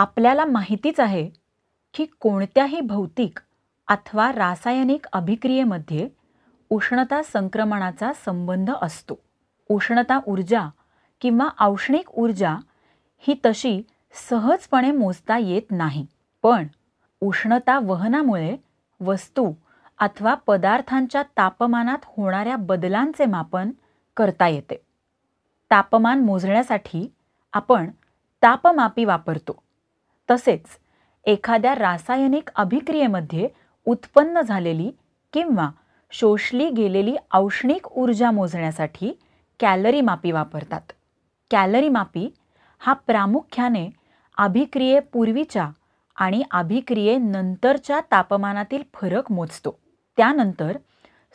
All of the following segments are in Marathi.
आपल्याला माहितीच आहे की कोणत्याही भौतिक अथवा रासायनिक अभिक्रियेमध्ये उष्णता संक्रमणाचा संबंध असतो उष्णता ऊर्जा किंवा औष्णिक ऊर्जा ही तशी सहजपणे मोजता येत नाही पण उष्णता वहनामुळे वस्तू अथवा पदार्थांच्या तापमानात होणाऱ्या बदलांचे मापन करता येते तापमान मोजण्यासाठी आपण तापमापी वापरतो तसेच एखाद्या रासायनिक अभिक्रियेमध्ये उत्पन्न झालेली किंवा शोषली गेलेली औष्णिक ऊर्जा मोजण्यासाठी कॅलरी मापी वापरतात कॅलरी मापी हा प्रामुख्याने अभिक्रियेपूर्वीच्या आणि अभिक्रियेनंतरच्या तापमानातील फरक मोजतो त्यानंतर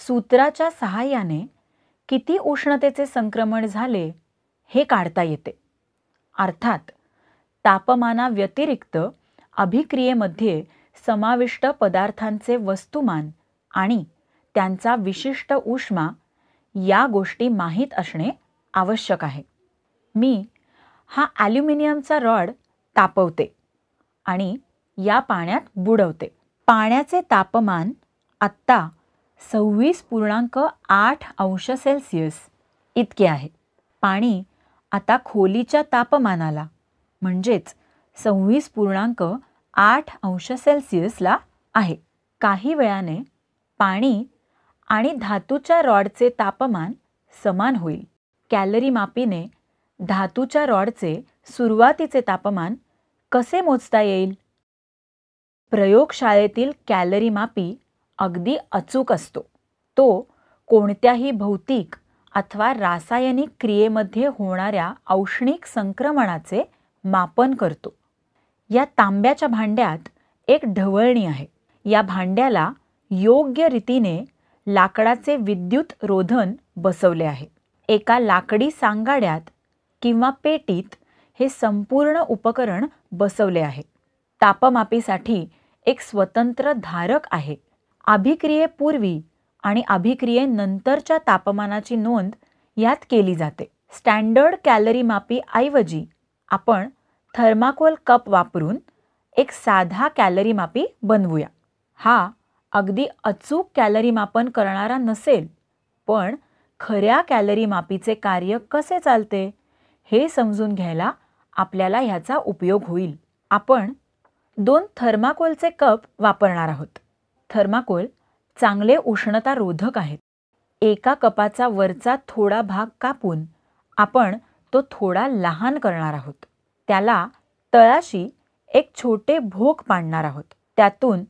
सूत्राच्या सहाय्याने किती उष्णतेचे संक्रमण झाले हे काढता येते अर्थात तापमानाव्यतिरिक्त अभिक्रियेमध्ये समाविष्ट पदार्थांचे वस्तुमान आणि त्यांचा विशिष्ट उष्मा या गोष्टी माहीत असणे आवश्यक आहे मी हा ॲल्युमिनियमचा रॉड तापवते आणि या पाण्यात बुडवते पाण्याचे तापमान आत्ता सव्वीस पूर्णांक आठ अंश सेल्सिअस इतके आहे पाणी आता खोलीच्या तापमानाला म्हणजेच सव्वीस पूर्णांक आठ अंश सेल्सिअसला आहे काही वेळाने पाणी आणि धातूच्या रॉडचे तापमान समान होईल कॅलरी मापीने धातूच्या रॉडचे सुरुवातीचे तापमान कसे मोजता येईल प्रयोगशाळेतील कॅलरी मापी अगदी अचूक असतो तो कोणत्याही भौतिक अथवा रासायनिक क्रियेमध्ये होणाऱ्या औष्णिक संक्रमणाचे मापन करतो या तांब्याच्या भांड्यात एक ढवळणी आहे या भांड्याला योग्य रीतीने लाकडाचे विद्युत रोधन बसवले आहे एका लाकडी सांगाड्यात किंवा पेटीत हे संपूर्ण उपकरण बसवले आहे तापमापीसाठी एक स्वतंत्र धारक आहे अभिक्रियेपूर्वी आणि अभिक्रियेनंतरच्या तापमानाची नोंद यात केली जाते स्टँडर्ड कॅलरी मापी ऐवजी आपण थर्माकोल कप वापरून एक साधा कॅलरी मापी बनवूया हा अगदी अचूक कॅलरी मापन करणारा नसेल पण खऱ्या कॅलरी मापीचे कार्य कसे चालते हे समजून घ्यायला आपल्याला ह्याचा उपयोग होईल आपण दोन थर्माकोलचे कप वापरणार आहोत थर्माकोल चांगले उष्णता रोधक आहेत एका कपाचा वरचा थोडा भाग कापून आपण तो थोडा लहान करणार आहोत त्याला तळाशी एक छोटे भोक पाडणार आहोत त्यातून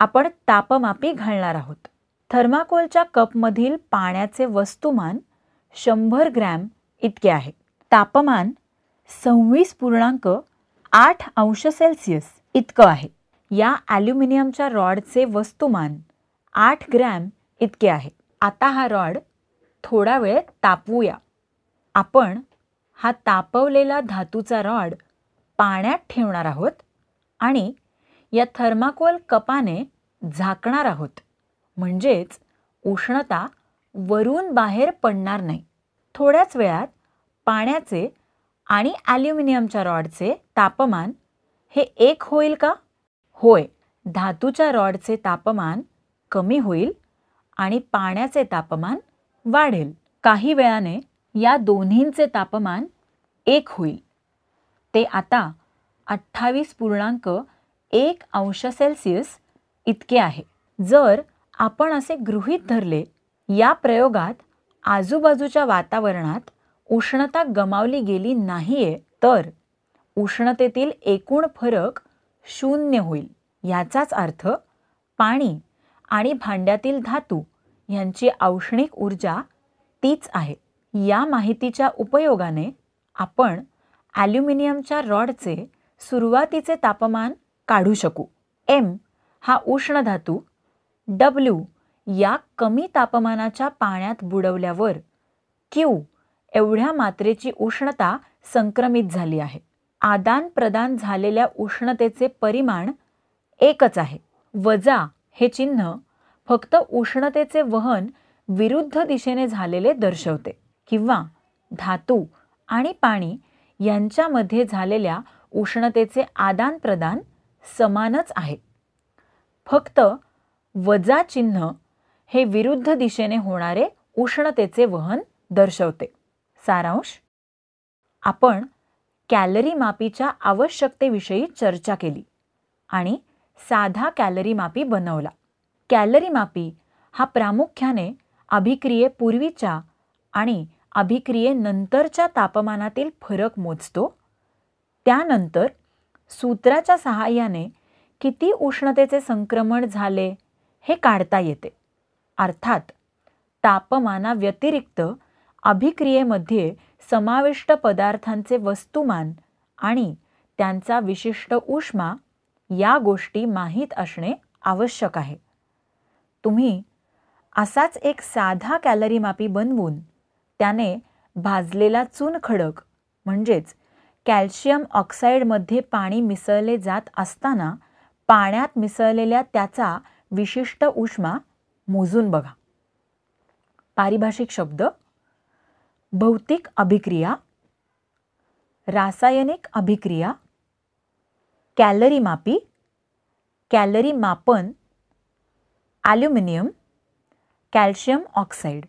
आपण तापमापी घालणार आहोत थर्माकोलच्या कपमधील पाण्याचे वस्तुमान शंभर ग्रॅम इतके आहे तापमान सव्वीस पूर्णांक आठ अंश सेल्सिअस इतकं आहे या ॲल्युमिनियमच्या रॉडचे वस्तुमान आठ ग्रॅम इतके आहे आता हा रॉड थोडा वेळ तापवूया आपण हा तापवलेला धातूचा रॉड पाण्यात ठेवणार आहोत आणि या थर्माकोल कपाने झाकणार आहोत म्हणजेच उष्णता वरून बाहेर पडणार नाही थोड्याच वेळात पाण्याचे आणि ॲल्युमिनियमच्या रॉडचे तापमान हे एक होईल का होय धातूच्या रॉडचे तापमान कमी होईल आणि पाण्याचे तापमान वाढेल काही वेळाने या दोन्हींचे तापमान एक होईल ते आता अठ्ठावीस पूर्णांक एक अंश सेल्सिअस इतके आहे जर आपण असे गृहीत धरले या प्रयोगात आजूबाजूच्या वातावरणात उष्णता गमावली गेली नाहीये तर उष्णतेतील एकूण फरक शून्य होईल याचाच अर्थ पाणी आणि भांड्यातील धातू यांची औष्णिक ऊर्जा तीच आहे या माहितीच्या उपयोगाने आपण ॲल्युमिनियमच्या रॉडचे सुरुवातीचे तापमान काढू शकू एम हा उष्ण धातू डब्ल्यू या कमी तापमानाच्या पाण्यात बुडवल्यावर क्यू एवढ्या मात्रेची उष्णता संक्रमित झाली आहे आदान प्रदान झालेल्या उष्णतेचे परिमाण एकच आहे वजा हे चिन्ह फक्त उष्णतेचे वहन विरुद्ध दिशेने झालेले दर्शवते किंवा धातू आणि पाणी यांच्यामध्ये झालेल्या उष्णतेचे आदानप्रदान समानच आहे फक्त वजा चिन्ह हे विरुद्ध दिशेने होणारे उष्णतेचे वहन दर्शवते सारांश आपण कॅलरी मापीच्या आवश्यकतेविषयी चर्चा केली आणि साधा कॅलरी मापी बनवला कॅलरी मापी हा प्रामुख्याने अभिक्रियेपूर्वीच्या आणि अभिक्रियेनंतरच्या तापमानातील फरक मोजतो त्यानंतर सूत्राच्या सहाय्याने किती उष्णतेचे संक्रमण झाले हे काढता येते अर्थात तापमानाव्यतिरिक्त अभिक्रियेमध्ये समाविष्ट पदार्थांचे वस्तुमान आणि त्यांचा विशिष्ट उष्मा या गोष्टी माहीत असणे आवश्यक आहे तुम्ही असाच एक साधा कॅलरीमापी बनवून त्याने भाजलेला चून खडक म्हणजेच कॅल्शियम ऑक्साईडमध्ये पाणी मिसळले जात असताना पाण्यात मिसळलेल्या त्याचा विशिष्ट उष्मा मोजून बघा पारिभाषिक शब्द भौतिक अभिक्रिया रासायनिक अभिक्रिया कॅलरी मापी कॅलरी मापन ॲल्युमिनियम कॅल्शियम ऑक्साईड